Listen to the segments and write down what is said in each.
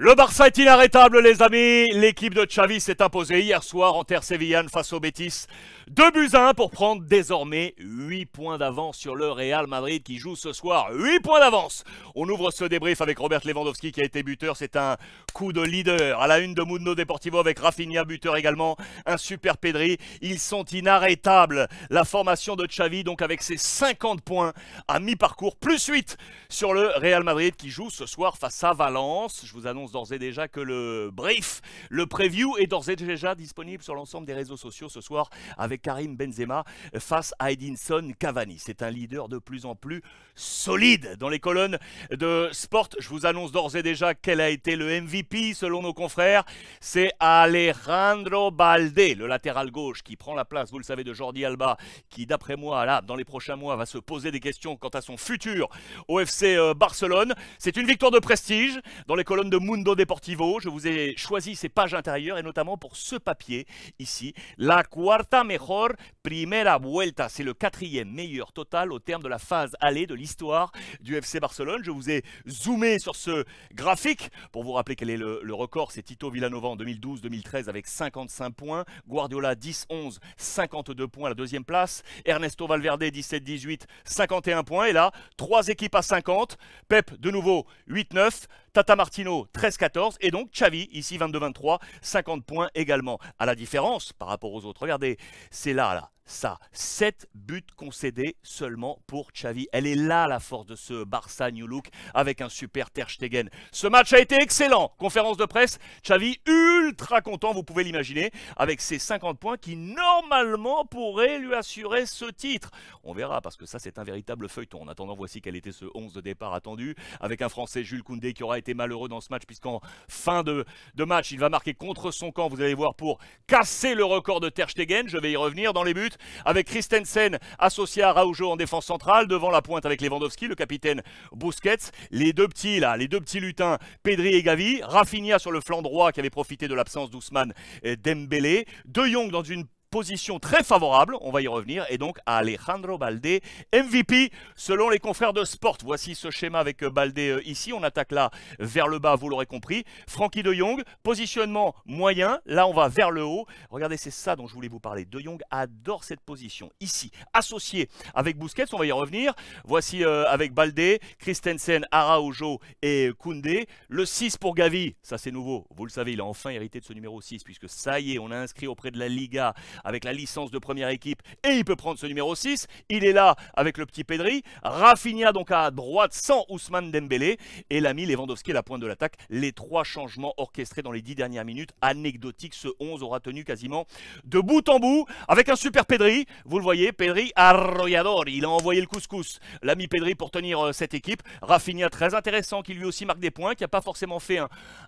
Le Barça est inarrêtable, les amis. L'équipe de Xavi s'est imposée hier soir en terre sévillane face au Betis. 2 buts à 1 pour prendre désormais 8 points d'avance sur le Real Madrid qui joue ce soir. 8 points d'avance. On ouvre ce débrief avec Robert Lewandowski qui a été buteur. C'est un coup de leader. À la une de Mundo Deportivo avec Rafinha, buteur également. Un super Pedri. Ils sont inarrêtables. La formation de Xavi donc avec ses 50 points à mi-parcours. Plus 8 sur le Real Madrid qui joue ce soir face à Valence. Je vous annonce d'ores et déjà que le brief, le preview est d'ores et déjà disponible sur l'ensemble des réseaux sociaux ce soir avec Karim Benzema face à Edinson Cavani. C'est un leader de plus en plus solide dans les colonnes de Sport. Je vous annonce d'ores et déjà quel a été le MVP selon nos confrères. C'est Alejandro Balde, le latéral gauche qui prend la place, vous le savez, de Jordi Alba, qui d'après moi, là, dans les prochains mois, va se poser des questions quant à son futur au FC euh, Barcelone. C'est une victoire de prestige dans les colonnes de Moon Deportivo. Je vous ai choisi ces pages intérieures et notamment pour ce papier ici, La Cuarta Mejor Primera Vuelta. C'est le quatrième meilleur total au terme de la phase allée de l'histoire du FC Barcelone. Je vous ai zoomé sur ce graphique pour vous rappeler quel est le, record. C'est Tito Villanova en 2012-2013 avec 55 points. Guardiola 10-11, 52 points à la deuxième place. Ernesto Valverde 17-18, 51 points. Et là, trois équipes à 50. Pep de nouveau 8-9. Tata Martino 13-14 et donc Xavi ici 22-23, 50 points également. À la différence par rapport aux autres, regardez, c'est là là, ça. 7 buts concédés seulement pour Xavi. Elle est là la force de ce Barça New Look avec un super Ter Stegen. Ce match a été excellent. Conférence de presse, Xavi ultra content, vous pouvez l'imaginer, avec ses 50 points qui normalement pourraient lui assurer ce titre. On verra parce que ça c'est un véritable feuilleton. En attendant, voici quel était ce 11 de départ attendu avec un Français Jules Koundé qui aura été malheureux dans ce match puisqu'en fin de, de match, il va marquer contre son camp, vous allez voir, pour casser le record de Ter Stegen. Je vais y revenir dans les buts avec Christensen associé à Raoujo en défense centrale, devant la pointe avec Lewandowski, le capitaine Busquets, les deux petits là, les deux petits lutins, Pedri et Gavi, Rafinha sur le flanc droit qui avait profité de l'absence d'Ousmane euh, Dembélé, De Jong dans une position très favorable, on va y revenir, et donc à Alejandro Balde, MVP selon les confrères de Sport. Voici ce schéma avec euh, Balde euh, ici, on attaque là vers le bas, vous l'aurez compris. Frankie de Jong, positionnement moyen, là on va vers le haut. Regardez, c'est ça dont je voulais vous parler. De Jong adore cette position, ici, associé avec Busquets, on va y revenir. Voici euh, avec Balde, Christensen, Araujo et Koundé. Le 6 pour Gavi, ça c'est nouveau, vous le savez, il a enfin hérité de ce numéro 6, puisque ça y est, on a inscrit auprès de la Liga avec la licence de première équipe et il peut prendre ce numéro 6. Il est là avec le petit Pedri. Rafinha donc à droite sans Ousmane Dembélé et l'ami Lewandowski à la pointe de l'attaque. Les trois changements orchestrés dans les dix dernières minutes. Anecdotique, ce 11 aura tenu quasiment de bout en bout avec un super Pedri. Vous le voyez, Pedri Arroyador. Il a envoyé le couscous, l'ami Pedri, pour tenir euh, cette équipe. Rafinha très intéressant qui lui aussi marque des points, qui n'a pas forcément fait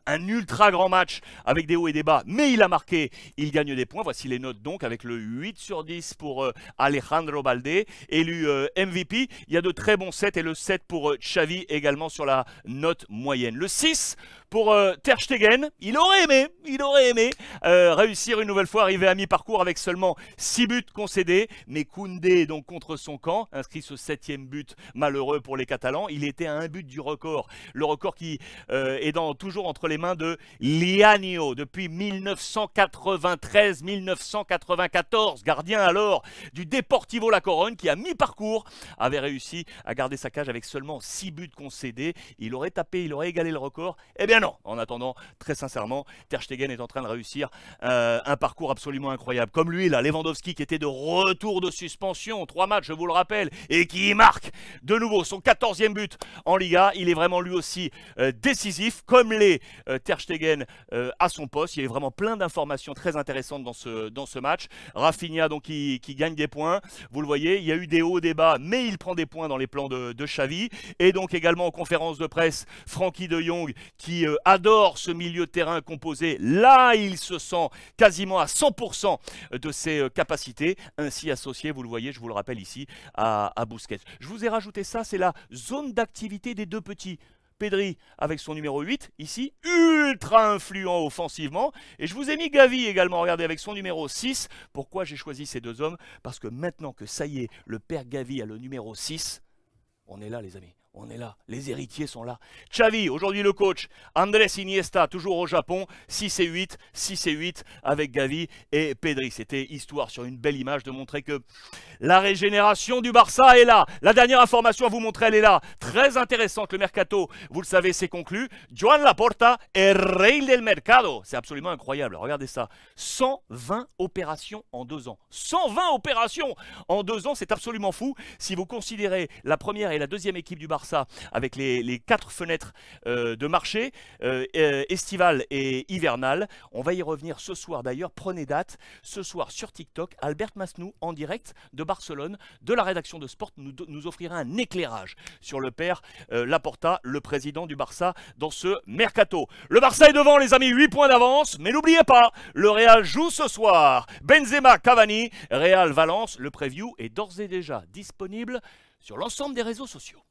un ultra grand match avec des hauts et des bas, mais il a marqué, il gagne des points. Voici les notes donc avec le 8 sur 10 pour euh, Alejandro Balde, élu euh, MVP. Il y a de très bons sets et le 7 pour euh, Xavi également sur la note moyenne. Le 6 pour euh, Ter Stegen. Il aurait aimé, il aurait aimé euh, réussir une nouvelle fois, arriver à mi-parcours avec seulement 6 buts concédés. Mais Koundé, donc contre son camp, inscrit ce septième but malheureux pour les Catalans. Il était à un but du record. Le record qui euh, est toujours entre les mains de Lianio depuis 1993-1994, gardien alors du Deportivo La Corogne qui à mi-parcours avait réussi à garder sa cage avec seulement 6 buts concédés. Il aurait tapé, il aurait égalé le record. Eh bien en attendant, très sincèrement, Ter Stegen est en train de réussir euh, un parcours absolument incroyable. Comme lui, là, Lewandowski qui était de retour de suspension, trois matchs, je vous le rappelle, et qui marque de nouveau son 14e but en Liga. Il est vraiment lui aussi euh, décisif, comme les Terstegen euh, Ter Stegen à son poste. Il y a vraiment plein d'informations très intéressantes dans ce, dans ce match. Rafinha, donc, qui, gagne des points. Vous le voyez, il y a eu des hauts, des bas, mais il prend des points dans les plans de, de Xavi. Et donc, également en conférence de presse, Francky de Jong qui euh, adore ce milieu terrain composé. Là, il se sent quasiment à 100% de ses euh, capacités, ainsi associé, vous le voyez, je vous le rappelle ici, à, Bousquet. Je vous ai rajouté ça, c'est la zone d'activité des deux petits. Pedri avec son numéro 8, ici, ultra influent offensivement. Et je vous ai mis Gavi également, regardez, avec son numéro 6. Pourquoi j'ai choisi ces deux hommes Parce que maintenant que ça y est, le père Gavi a le numéro 6, on est là les amis. On est là, les héritiers sont là. Xavi, aujourd'hui le coach, Andrés Iniesta, toujours au Japon, 6 et 8, 6 et 8 avec Gavi et Pedri. C'était histoire sur une belle image de montrer que la régénération du Barça est là. La dernière information à vous montrer, elle est là. Très intéressante, le mercato, vous le savez, c'est conclu. Joan Laporta est rey del mercado. C'est absolument incroyable, regardez ça. 120 opérations en deux ans. 120 opérations en deux ans, c'est absolument fou. Si vous considérez la première et la deuxième équipe du Barça, ça avec les, quatre fenêtres euh, de marché, euh, euh, estival et hivernale. On va y revenir ce soir d'ailleurs. Prenez date ce soir sur TikTok. Albert Masnou en direct de Barcelone, de la rédaction de Sport, nous, nous offrira un éclairage sur le père Laporta, le président du Barça, dans ce mercato. Le Barça est devant, les amis, 8 points d'avance, mais n'oubliez pas, le Real joue ce soir. Benzema, Cavani, Real Valence, le preview est d'ores et déjà disponible sur l'ensemble des réseaux sociaux.